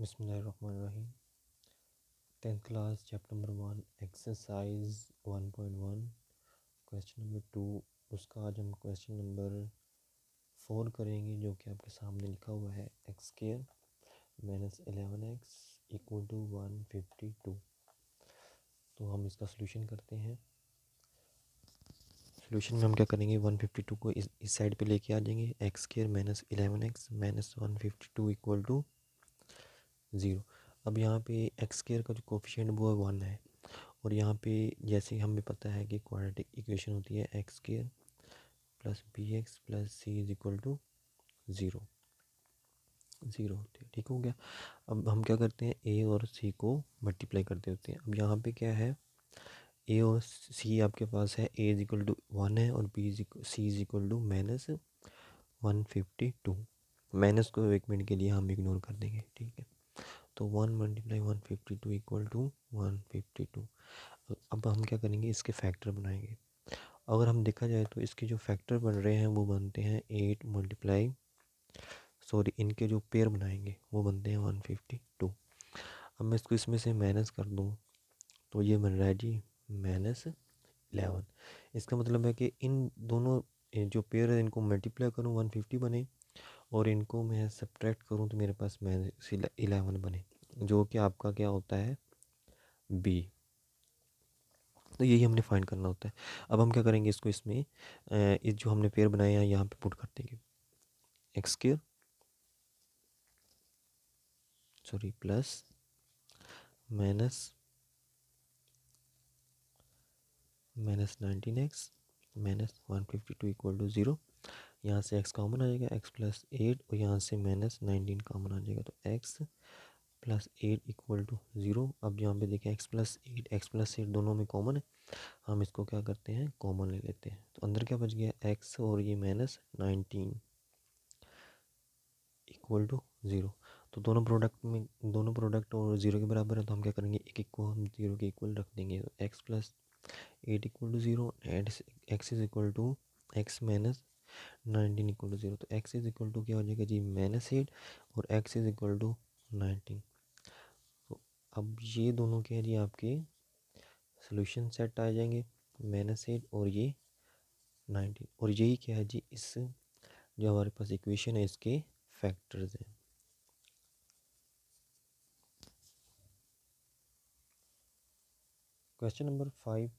बिसमीम tenth class chapter number one exercise one point one question number two उसका आज हम क्वेश्चन नंबर फोर करेंगे जो कि आपके सामने लिखा हुआ है x square minus eleven x equal to one fifty two तो हम इसका सोल्यूशन करते हैं सोल्यूशन में हम क्या करेंगे वन फिफ्टी टू को इस इस साइड पे लेके आ जाएंगे x square minus eleven x minus one fifty two equal to zero अब यहाँ पे एक्स केयर का जो कोफिशेंट वो है वन है और यहाँ पे जैसे हमें पता है कि क्वाड्रेटिक इक्वेशन होती है x square plus b x plus c is equal to zero zero होती है ठीक हो गया अब हम क्या करते हैं ए और सी को मल्टीप्लाई करते होते हैं अब यहाँ पे क्या है ए और सी आपके पास है a is equal to one है और b is c is equal to minus one fifty two minus को एक मिनट के लिए हम इग्नोर कर देंगे ठीक है तो one multiply one fifty two equal to one fifty two अब हम क्या करेंगे इसके फैक्टर बनाएंगे अगर हम देखा जाए तो इसके जो फैक्टर बन रहे हैं वो बनते हैं एट मल्टीप्लाई सॉरी इनके जो पेयर बनाएंगे वो बनते हैं वन फिफ्टी टू अब मैं इसको इसमें से माइनस कर दूँ तो ये बन रहा है जी माइनस इलेवन इसका मतलब है कि इन दोनों जो पेयर है इनको मल्टीप्लाई करूँ वन फिफ्टी बने और इनको मैं सब्ट्रैक्ट करूँ तो मेरे पास माइनस इलेवन बने जो कि आपका क्या होता है बी तो यही हमने फाइंड करना होता है अब हम क्या करेंगे इसको इसमें इस जो हमने पेयर बनाए हैं यहाँ पे पुट कर देंगे x square sorry plus minus minus nineteen x minus one fifty two equal to zero यहाँ से एक्स कॉमन आ जाएगा एक्स प्लस एट और यहाँ से माइनस नाइनटीन कॉमन आ जाएगा तो x plus eight equal to zero अब यहाँ पे देखें x plus eight x plus eight दोनों में कॉमन है हम इसको क्या करते हैं कॉमन ले लेते हैं तो अंदर क्या बच गया एक्स और ये minus nineteen equal to zero तो दोनों प्रोडक्ट में दोनों प्रोडक्ट और ज़ीरो के बराबर है तो हम क्या करेंगे एक एक को हम ज़ीरो के इक्वल रख देंगे तो x plus eight equal to zero and x is equal to x minus nineteen equal to zero तो एक्स इज़ इक्वल टू क्या हो जाएगा जी माइनस एट और x is equal to nineteen अब ये दोनों के लिए आपके सोल्यूशन सेट आ जाएंगे माइनस एट और ये नाइनटीन और यही क्या है जी इस जो हमारे पास इक्वेशन है इसके फैक्टर्स हैं question number five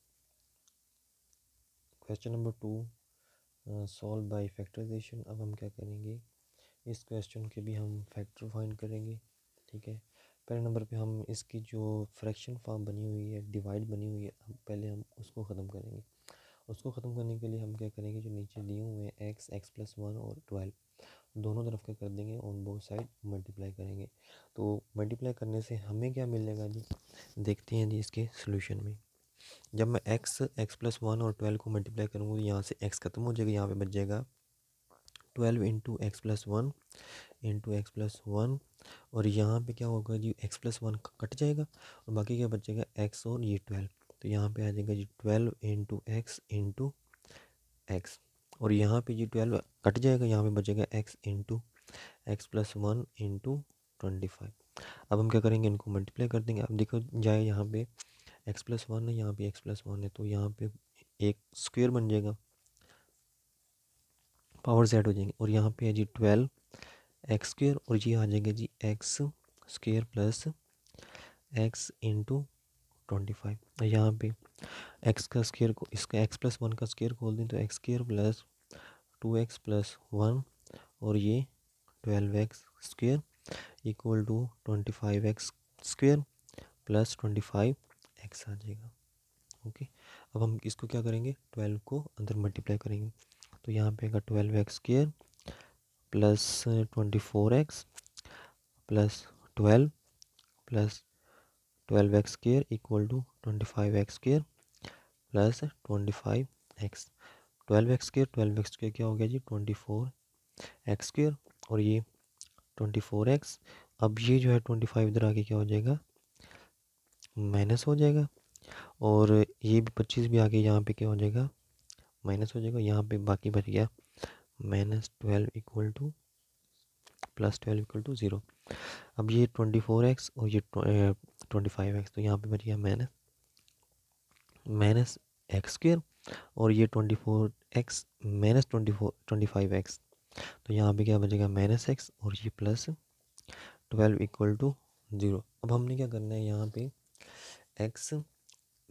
question number two solve by factorization अब हम क्या करेंगे इस क्वेश्चन के भी हम फैक्टर फाइंड करेंगे ठीक है पहले नंबर पे हम इसकी जो फ्रैक्शन फॉर्म बनी हुई है डिवाइड बनी हुई है हम पहले हम उसको ख़त्म करेंगे उसको ख़त्म करने के लिए हम क्या करेंगे जो नीचे दिए हुए हैं एक्स एक्स प्लस वन और ट्वेल्व दोनों तरफ का कर देंगे ऑन बोथ साइड मल्टीप्लाई करेंगे तो मल्टीप्लाई करने से हमें क्या मिलेगा जी देखते हैं जी इसके सोल्यूशन में जब मैं एक्स एक्स प्लस वन और ट्वेल्व को मल्टीप्लाई करूँगा तो यहाँ से एक्स खत्म हो जाएगा यहाँ पे बच जाएगा twelve into x plus one into x plus one और यहाँ पे क्या होगा जी एक्स प्लस वन कट जाएगा और बाकी क्या बचेगा एक्स और ये ट्वेल्व तो यहाँ पे आ जाएगा जी twelve into x into x और यहाँ पे जी ट्वेल्व कट जाएगा यहाँ पे बचेगा x into x plus one into twenty five अब हम क्या करेंगे इनको मल्टीप्लाई कर देंगे अब देखो जाए यहाँ पे एक्स प्लस वन है यहाँ पे एक्स प्लस वन है तो यहाँ पे एक स्क्वेयर बन जाएगा पावर जेड हो जाएंगे और यहाँ पे है जी ट्वेल्व एक्स स्क्र और ये आ जाएंगे जी x square plus x into twenty five यहाँ पे एक्स का स्क्यर को इसका एक्स प्लस वन का स्क्यर खोल दें तो x square plus two x plus one और ये twelve x square equal to twenty five x square plus twenty five x आ जाएगा ओके अब हम इसको क्या करेंगे ट्वेल्व को अंदर मल्टीप्लाई करेंगे तो यहाँ पे आएगा twelve x square plus twenty four x plus twelve plus twelve x square equal to twenty five x square plus twenty five x twelve x square twelve x square क्या हो गया जी ट्वेंटी फोर एक्स स्क्र और ये twenty four x अब ये जो है ट्वेंटी फाइव इधर आके क्या हो जाएगा माइनस हो जाएगा और ये भी पच्चीस भी आगे यहाँ पे क्या हो जाएगा माइनस हो जाएगा यहाँ पे बाकी बच गया minus twelve equal to plus twelve equal to zero अब ये ट्वेंटी फोर एक्स और ये ट्वेंटी फाइव एक्स तो यहाँ पे बच गया माइनस माइनस एक्स स्क्र और ये twenty four x minus twenty four twenty five x तो यहाँ पे क्या बचेगा माइनस एक्स और ये plus twelve equal to zero अब हमने क्या करना है यहाँ पे x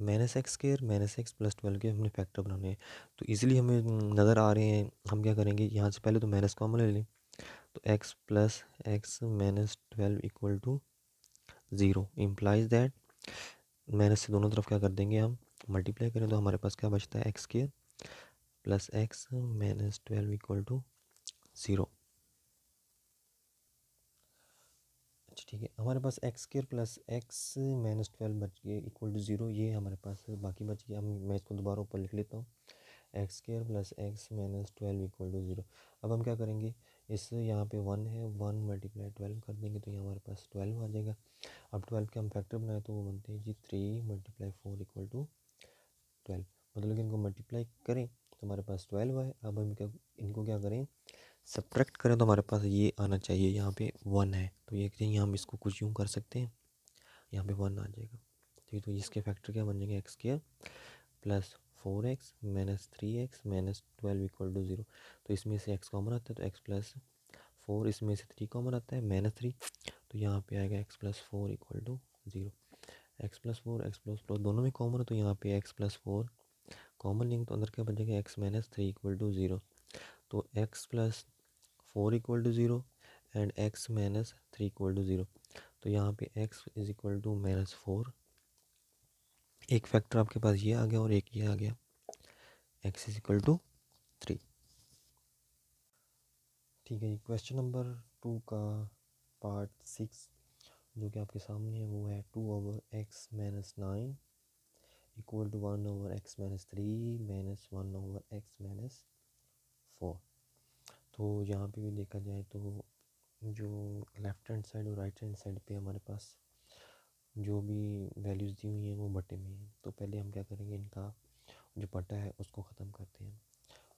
minus x square minus x plus twelve के हमने फैक्टर बनाने हैं तो इजीली हमें नज़र आ रहे हैं हम क्या करेंगे यहाँ से पहले तो माइनस कॉमन ले लें तो x plus x minus twelve equal to zero implies that minus से दोनों तरफ क्या कर देंगे हम मल्टीप्लाई करें तो हमारे पास क्या बचता है x square plus x minus twelve equal to zero अच्छा ठीक है हमारे पास x square plus x minus twelve बच गए इक्वल टू ज़ीरो ये हमारे पास बाकी बच गया हम मैं इसको दोबारा ऊपर लिख लेता हूँ x square plus x minus twelve equal to zero अब हम क्या करेंगे इस यहाँ पे वन है वन मल्टीप्लाई ट्वेल्व कर देंगे तो ये हमारे पास ट्वेल्व आ जाएगा अब ट्वेल्व के हम फैक्टर बनाए तो वो बनते हैं जी three multiply four equal to twelve मतलब कि इनको मल्टीप्लाई करें तो हमारे पास ट्वेल्व है अब हम क्या इनको क्या करें सब्ट्रैक्ट करें तो हमारे पास ये आना चाहिए यहाँ पे वन है तो ये यहाँ हम इसको कुछ यूँ कर सकते हैं यहाँ पे वन आ जाएगा ठीक है तो इसके फैक्टर क्या बन जाएंगे एक्स के plus four x minus three x minus twelve equal to zero तो इसमें से एक्स कॉमन आता है तो एक्स प्लस फोर इसमें से थ्री कॉमन आता है माइनस थ्री तो यहाँ पे आएगा x plus four equal to zero x plus four x plus four दोनों में कॉमन है तो यहाँ पे एक्स प्लस फोर कॉमन लेंगे तो अंदर क्या बन जाएगा x minus three equal to zero तो x plus four equal to zero and x minus three equal to zero तो यहाँ पे x is equal to minus four एक फैक्टर आपके पास ये आ गया और एक ये आ गया x is equal to three ठीक है क्वेश्चन नंबर टू का पार्ट सिक्स जो कि आपके सामने है वो है two over x minus nine equal to one over x minus three minus one over x minus four तो यहाँ पे भी देखा जाए तो जो लेफ़्ट हैंड साइड और राइट हैंड साइड पे हमारे पास जो भी वैल्यूज़ दी हुई हैं वो बटे में हैं तो पहले हम क्या करेंगे इनका जो बटा है उसको ख़त्म करते हैं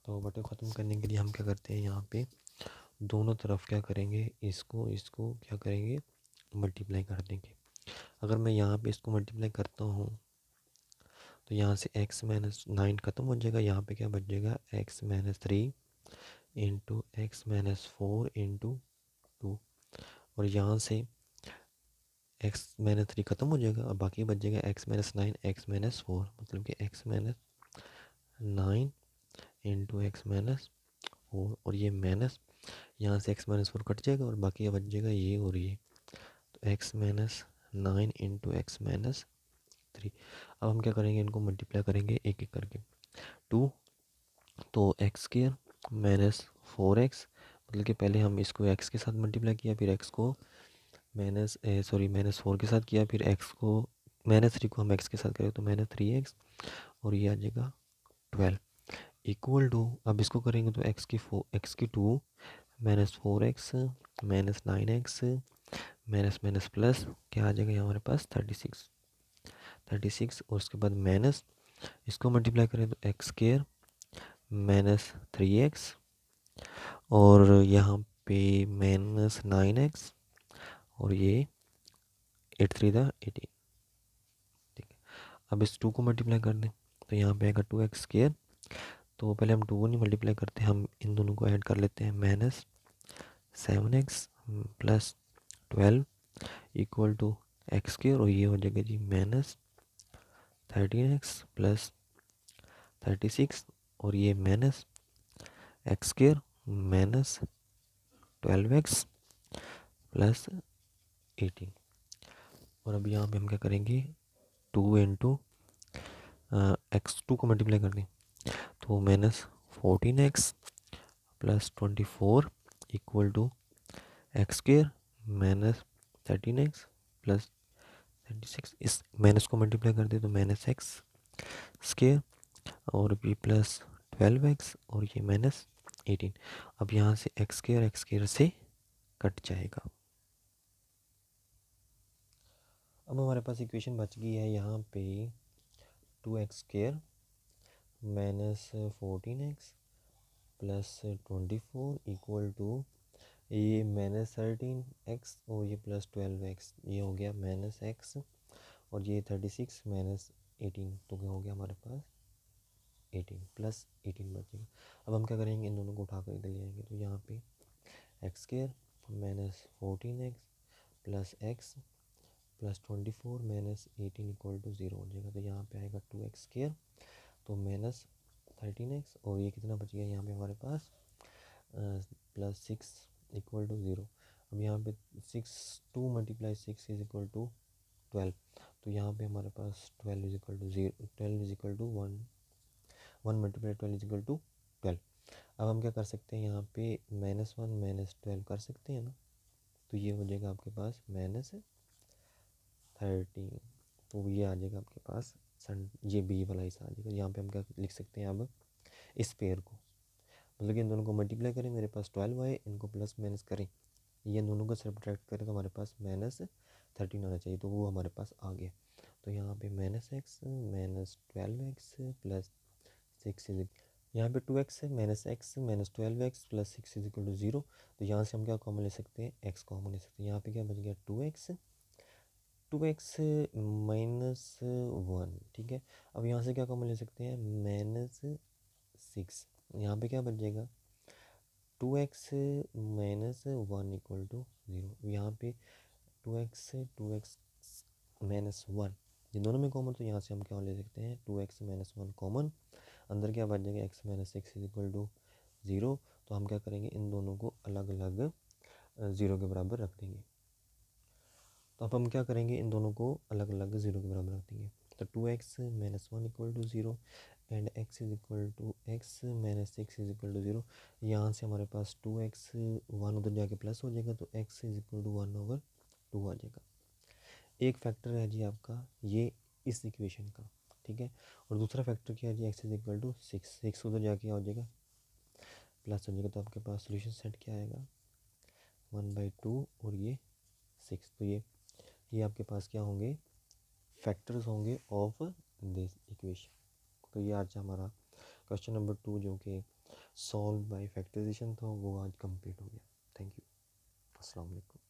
तो बटे ख़त्म करने के लिए हम क्या करते हैं यहाँ पे दोनों तरफ क्या करेंगे इसको इसको क्या करेंगे मल्टीप्लाई कर देंगे अगर मैं यहाँ पे इसको मल्टीप्लाई करता हूँ तो यहाँ से x माइनस नाइन ख़त्म हो जाएगा यहाँ पे क्या बच जाएगा x minus three into x minus four into two और यहाँ से एक्स माइनस थ्री ख़त्म हो जाएगा और बाकी बच जाएगा x minus nine x minus four मतलब कि x minus nine into x minus four और ये माइनस यहाँ से एक्स माइनस फोर कट जाएगा और बाकी बच जाएगा ये और ये तो x minus nine into x minus three अब हम क्या करेंगे इनको मल्टीप्लाई करेंगे एक एक करके टू तो x square minus four x मतलब कि पहले हम इसको एक्स के साथ मल्टीप्लाई किया फिर एक्स को माइनस सॉरी माइनस फोर के साथ किया फिर एक्स को माइनस थ्री को हम एक्स के साथ करें तो माइनस थ्री एक्स और ये आ जाएगा ट्वेल्व इक्वल टू अब इसको करेंगे तो एक्स की फोर एक्स की two minus four x minus nine x minus minus plus क्या आ जाएगा हमारे पास थर्टी सिक्स थर्टी सिक्स और उसके बाद माइनस इसको मल्टीप्लाई करें तो x square minus three x और यहाँ पे माइनस नाइन एक्स और ये एट थ्री था एटीन ठीक है अब इस टू को मल्टीप्लाई कर दें तो यहाँ पे आएगा टू एक्स स्केयर तो पहले हम टू को नहीं मल्टीप्लाई करते हम इन दोनों को ऐड कर लेते हैं minus seven x plus twelve equal to x square और ये हो जाएगा जी minus thirteen x plus thirty six और ये minus x square minus twelve x plus eighteen और अब यहाँ पे हम क्या करेंगे टू इंटू एक्स टू को मल्टीप्लाई तो कर दें तो minus fourteen x plus twenty four equal to x square minus thirteen x plus thirty six इस माइनस को मल्टीप्लाई कर दें तो माइनस एक्स स्केयर और b प्लस ट्वेल्व एक्स और ये माइनस एटीन अब यहाँ से एक्स केयर एक्स केयर से कट जाएगा अब हमारे पास इक्वेशन बच गई है यहाँ पे two x square minus fourteen x plus twenty four equal to ये माइनस थर्टीन एक्स और ये प्लस ट्वेल्व एक्स ये हो गया माइनस एक्स और ये थर्टी सिक्स माइनस एटीन तो क्या हो गया हमारे पास एटीन प्लस एटीन बचेगा अब हम क्या करेंगे इन दोनों को कर इधर ले आएंगे तो यहाँ पे x square minus fourteen x plus x plus twenty four minus eighteen equal to zero हो जाएगा तो यहाँ पे आएगा टू एक्स स्केयर तो माइनस थर्टीन एक्स और ये कितना बच गया यहाँ पे हमारे पास plus six equal to zero अब यहाँ पे six two multiply six is equal to twelve तो यहाँ पे हमारे पास twelve is equal to zero twelve is equal to one one multiply twelve is equal to twelve अब हम क्या कर सकते हैं यहाँ पे माइनस वन माइनस ट्वेल्व कर सकते हैं ना तो ये हो जाएगा आपके पास माइनस थर्टीन तो ये आ जाएगा आपके पास सन ये बी वाला हिस्सा आ जाएगा यहाँ पे हम क्या लिख सकते हैं अब इस पेयर को मतलब कि इन दोनों को मल्टीप्लाई करें मेरे पास ट्वेल्व आए इनको प्लस माइनस करें ये दोनों को सब्ट्रैक्ट करें तो हमारे पास माइनस थर्टीन होना चाहिए तो वो हमारे पास आ गया तो यहाँ पे minus x minus twelve x plus six is यहाँ पे टू एक्स है minus x minus twelve x plus six is equal to zero तो यहाँ से हम क्या कॉमन ले सकते हैं एक्स कॉमन ले सकते हैं यहाँ पे क्या बच गया two x two x minus one ठीक है अब यहाँ से क्या कॉमन ले सकते हैं माइनस सिक्स यहाँ पे क्या बच जाएगा two x minus one equal to zero यहाँ पे two x two x minus one ये दोनों में कॉमन तो यहाँ से हम क्या ले सकते हैं two x minus one common अंदर क्या बच जाएगा x minus six is equal to zero तो हम क्या करेंगे इन दोनों को अलग अलग ज़ीरो के बराबर रख देंगे तो अब हम क्या करेंगे इन दोनों को अलग अलग ज़ीरो के बराबर रख देंगे तो two x minus one equal to zero and x is equal to x minus six is equal to zero यहाँ से हमारे पास टू एक्स वन उधर जाके प्लस हो जाएगा तो x is equal to one over two आ जाएगा एक फैक्टर है जी आपका ये इस इक्वेशन का ठीक है और दूसरा फैक्टर क्या है जी x is equal to six six उधर जाके हो जाएगा प्लस हो जाएगा तो आपके पास सोल्यूशन सेट क्या आएगा वन बाई टू और ये सिक्स तो ये ये आपके पास क्या होंगे फैक्टर्स होंगे ऑफ दिस इक्वेशन तो ये आज हमारा क्वेश्चन नंबर टू जो कि सॉल्व बाई फैक्टराइजेशन था वो आज कंप्लीट हो गया थैंक यू अस्सलाम वालेकुम